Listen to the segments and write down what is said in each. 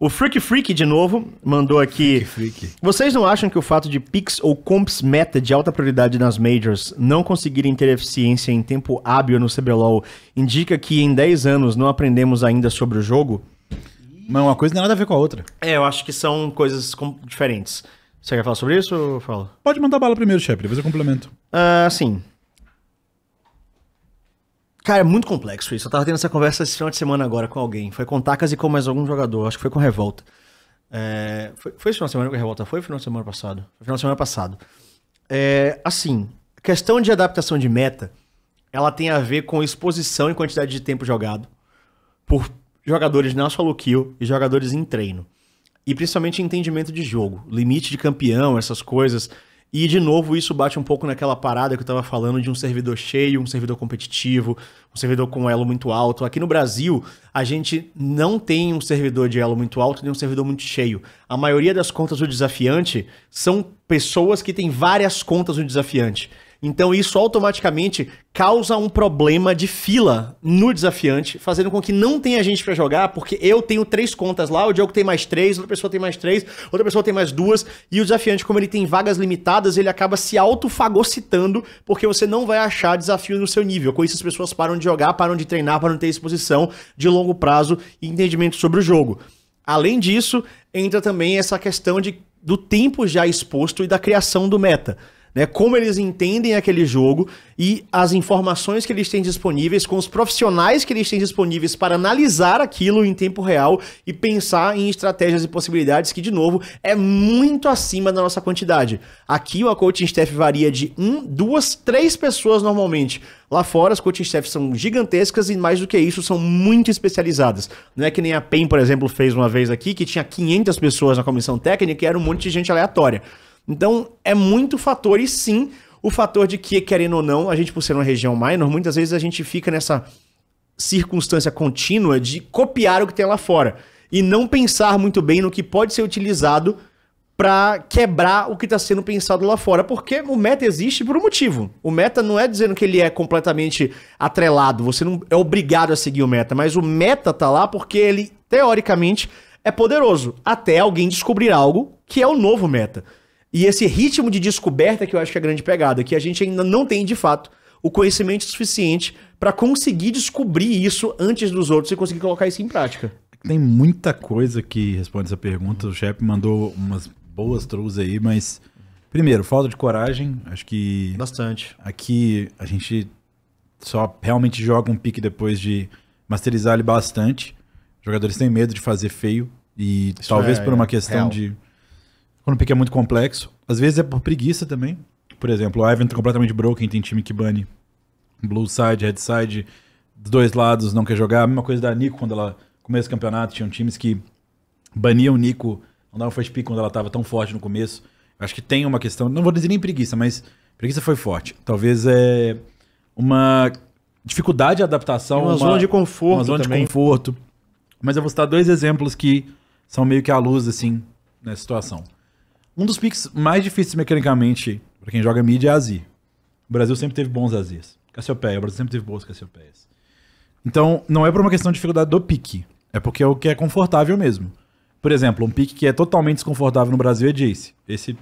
O Freak Freak, de novo, mandou aqui. Freak, freak. Vocês não acham que o fato de picks ou comps meta de alta prioridade nas majors não conseguirem ter eficiência em tempo hábil no CBLOL indica que em 10 anos não aprendemos ainda sobre o jogo? Mas uma coisa não tem nada a ver com a outra. É, eu acho que são coisas diferentes. Você quer falar sobre isso, Fala? Pode mandar bala primeiro, chefe, depois eu complemento. Ah, sim. Cara, é muito complexo isso. Eu tava tendo essa conversa esse final de semana agora com alguém. Foi com Takas e com mais algum jogador. Acho que foi com Revolta. É, foi, foi esse final de semana com Revolta? Foi final de semana passado? Foi final de semana passado. É, assim, questão de adaptação de meta, ela tem a ver com exposição e quantidade de tempo jogado por jogadores na solo kill e jogadores em treino. E principalmente entendimento de jogo, limite de campeão, essas coisas. E, de novo, isso bate um pouco naquela parada que eu estava falando de um servidor cheio, um servidor competitivo, um servidor com elo muito alto. Aqui no Brasil, a gente não tem um servidor de elo muito alto nem um servidor muito cheio. A maioria das contas do desafiante são pessoas que têm várias contas no desafiante. Então isso automaticamente causa um problema de fila no desafiante, fazendo com que não tenha gente para jogar, porque eu tenho três contas lá, o Diogo tem mais três, outra pessoa tem mais três, outra pessoa tem mais duas, e o desafiante, como ele tem vagas limitadas, ele acaba se autofagocitando, porque você não vai achar desafio no seu nível. Com isso as pessoas param de jogar, param de treinar, param de ter exposição de longo prazo e entendimento sobre o jogo. Além disso, entra também essa questão de, do tempo já exposto e da criação do meta né? Como eles entendem aquele jogo e as informações que eles têm disponíveis, com os profissionais que eles têm disponíveis para analisar aquilo em tempo real e pensar em estratégias e possibilidades que, de novo, é muito acima da nossa quantidade. Aqui o coaching staff varia de um, duas, três pessoas normalmente. Lá fora, as coaching staffs são gigantescas e, mais do que isso, são muito especializadas. Não é que nem a PEN, por exemplo, fez uma vez aqui, que tinha 500 pessoas na comissão técnica e era um monte de gente aleatória. Então, é muito fator, e sim, o fator de que, querendo ou não, a gente, por ser uma região minor, muitas vezes a gente fica nessa circunstância contínua de copiar o que tem lá fora e não pensar muito bem no que pode ser utilizado para quebrar o que está sendo pensado lá fora, porque o meta existe por um motivo. O meta não é dizendo que ele é completamente atrelado, você não é obrigado a seguir o meta, mas o meta tá lá porque ele teoricamente é poderoso, até alguém descobrir algo que é o novo meta. E esse ritmo de descoberta que eu acho que é a grande pegada, que a gente ainda não tem de fato o conhecimento suficiente para conseguir descobrir isso antes dos outros e conseguir colocar isso em prática. Tem muita coisa que responde essa pergunta. O chefe mandou umas boas trouxas aí, mas primeiro, falta de coragem, acho que bastante. Aqui a gente só realmente joga um pique depois de masterizar ele bastante. Os jogadores têm medo de fazer feio e isso talvez é, por uma é questão de quando o pick é muito complexo. Às vezes é por preguiça também. Por exemplo, o Ivan tá completamente broken, tem time que bane blue side, red side, dos dois lados, não quer jogar. A mesma coisa da Nico quando ela começou o campeonato, tinham times que baniam o Nico, não dava first pick quando ela tava tão forte no começo. Acho que tem uma questão, não vou dizer nem preguiça, mas preguiça foi forte. Talvez é uma dificuldade de adaptação. Uma, uma, zona de conforto. Uma zona também. de conforto. Mas eu vou citar dois exemplos que são meio que à luz, assim, nessa situação. Um dos picks mais difíceis mecanicamente para quem joga mid é Z. O Brasil sempre teve bons Azirs. Cassiopeia, o Brasil sempre teve boas Cassiopeias. Então, não é por uma questão de dificuldade do pique. É porque é o que é confortável mesmo. Por exemplo, um pique que é totalmente desconfortável no Brasil é Jace. Esse,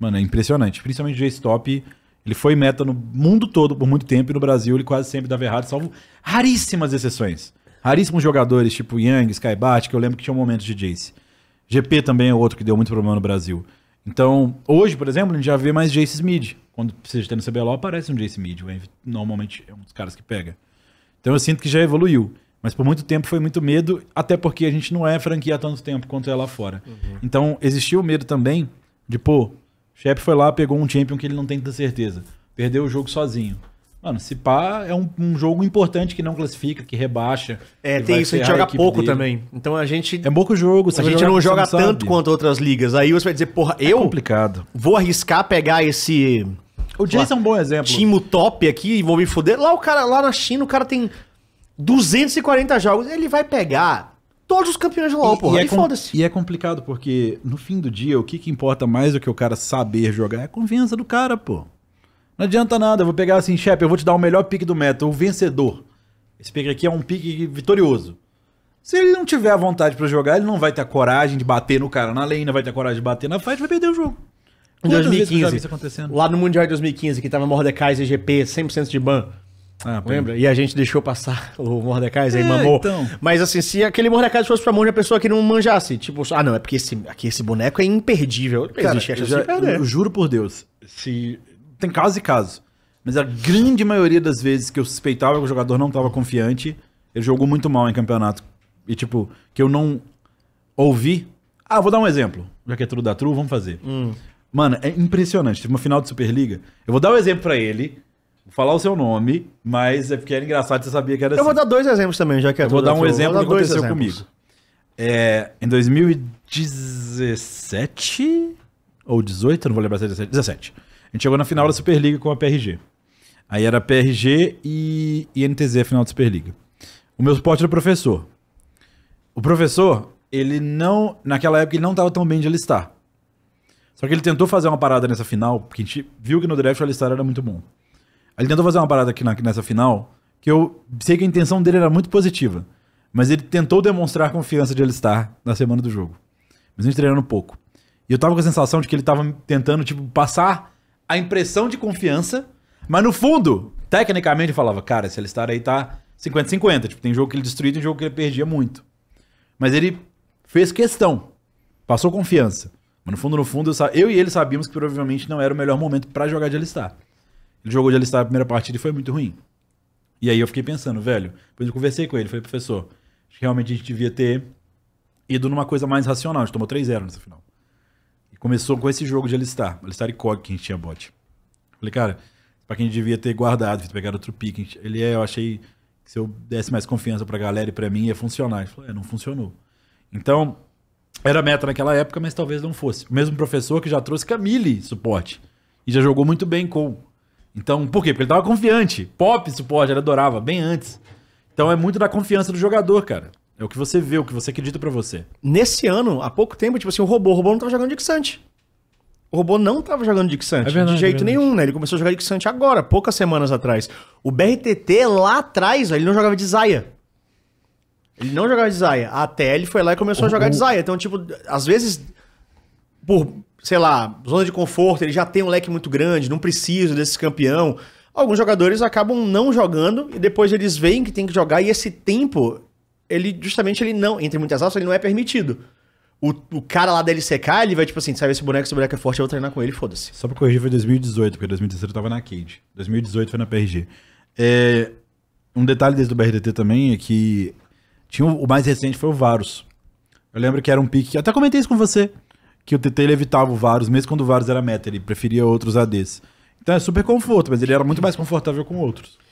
mano, é impressionante. Principalmente Jace Top. Ele foi meta no mundo todo por muito tempo e no Brasil ele quase sempre dava errado, salvo raríssimas exceções. Raríssimos jogadores, tipo Yang, Skybart, que eu lembro que tinha momentos de Jace. GP também é outro que deu muito problema no Brasil. Então, hoje, por exemplo, a gente já vê mais Jace Mid. Quando você está no CBLO, aparece um Jace Mid. O Envy normalmente é um dos caras que pega. Então eu sinto que já evoluiu. Mas por muito tempo foi muito medo, até porque a gente não é franquia há tanto tempo quanto é lá fora. Uhum. Então existiu o medo também de, pô, o Shep foi lá, pegou um champion que ele não tem tanta certeza. Perdeu o jogo sozinho. Mano, se pá é um, um, jogo importante que não classifica, que rebaixa. É, que tem isso, a gente joga a pouco dele. também. Então a gente. É pouco jogo, A gente não joga tanto quanto outras ligas. Aí você vai dizer, porra, é eu. complicado. Vou arriscar pegar esse. O Jason é um bom exemplo. Timo top aqui e vou me fuder. Lá o cara, lá na China, o cara tem 240 jogos. Ele vai pegar todos os campeões de LoL, e, porra. É e, é foda-se. E é complicado, porque no fim do dia, o que, que importa mais do que o cara saber jogar é a confiança do cara, pô. Não adianta nada, eu vou pegar assim, chefe, eu vou te dar o melhor pique do método, o vencedor. Esse pique aqui é um pique vitorioso. Se ele não tiver a vontade para jogar, ele não vai ter a coragem de bater no cara na lane, não vai ter a coragem de bater na fight, vai perder o jogo. Em 2015, lá no Mundial de 2015, que tava Mordecai e GP 100% de ban. Ah, Lembra? É. E a gente deixou passar o Mordecai, é, mamou. Então. Mas assim, se aquele Mordecai fosse pra mão de uma pessoa que não manjasse, tipo, ah não, é porque esse, aqui esse boneco é imperdível. Cara, existe já, eu juro por Deus, se tem caso e caso. Mas a grande maioria das vezes que eu suspeitava que o jogador não estava confiante, ele jogou muito mal em campeonato. E, tipo, que eu não ouvi. Ah, vou dar um exemplo. Já que é tudo da Tru, vamos fazer. Hum. Mano, é impressionante. Teve uma final de Superliga. Eu vou dar um exemplo para ele. Vou falar o seu nome, mas é porque era engraçado, você sabia que era eu assim. Eu vou dar dois exemplos também, já que é Eu vou dar um exemplo do que aconteceu exemplos. comigo. É, em 2017 ou 18, não vou lembrar se é 17. 17 gente chegou na final da Superliga com a PRG. Aí era PRG e INTZ a final da Superliga. O meu suporte era o professor. O professor, ele não. Naquela época ele não estava tão bem de alistar. Só que ele tentou fazer uma parada nessa final, porque a gente viu que no draft o alistar era muito bom. Ele tentou fazer uma parada aqui na, nessa final, que eu sei que a intenção dele era muito positiva. Mas ele tentou demonstrar confiança de alistar na semana do jogo. Mas a gente treinando pouco. E eu tava com a sensação de que ele tava tentando, tipo, passar a impressão de confiança, mas no fundo, tecnicamente eu falava, cara, se ele aí tá 50-50. Tipo, tem jogo que ele destruía, tem jogo que ele perdia muito. Mas ele fez questão, passou confiança. Mas no fundo, no fundo, eu, eu e ele sabíamos que provavelmente não era o melhor momento para jogar de alistar. Ele jogou de alistar a primeira partida e foi muito ruim. E aí eu fiquei pensando, velho. Depois eu conversei com ele, falei, professor, realmente a gente devia ter ido numa coisa mais racional. A gente tomou 3-0 nessa final. E começou com esse jogo de alistar, alistar e cog que a gente tinha bot. Falei, cara, para quem devia ter guardado, pegar outro pique. Ele é, eu achei que se eu desse mais confiança pra galera e pra mim ia funcionar. Ele falou, é, não funcionou. Então, era meta naquela época, mas talvez não fosse. O mesmo professor que já trouxe Camille suporte. E já jogou muito bem com. Então, por quê? Porque ele tava confiante. Pop suporte, ele adorava, bem antes. Então é muito da confiança do jogador, cara. É o que você vê, o que você acredita para você. Nesse ano, há pouco tempo, tipo assim, o robô, o robô não tava jogando Dixante. O robô não tava jogando Dixante é de jeito é nenhum, né? Ele começou a jogar Dixante agora, poucas semanas atrás. O BRTT lá atrás, ele não jogava de Zaya. Ele não jogava de Zaya. Até ele foi lá e começou o, a jogar o... de Zaya. Então, tipo, às vezes, por, sei lá, zona de conforto, ele já tem um leque muito grande, não precisa desse campeão alguns jogadores acabam não jogando e depois eles veem que tem que jogar e esse tempo ele justamente ele não, entre muitas aspas, ele não é permitido. O, o cara lá da LCK, ele vai tipo assim, sabe esse boneco, esse boneco é forte, eu vou treinar com ele, foda-se. Só pra corrigir, foi 2018, porque 2016 eu tava na Cade. 2018 foi na PRG. É, um detalhe desse do BRDT também é que tinha o, o mais recente foi o Varus. Eu lembro que era um pique, até comentei isso com você, que o TT ele evitava o Varus, mesmo quando o Varus era meta, ele preferia outros ADs. Então é super conforto, mas ele era muito mais confortável com outros.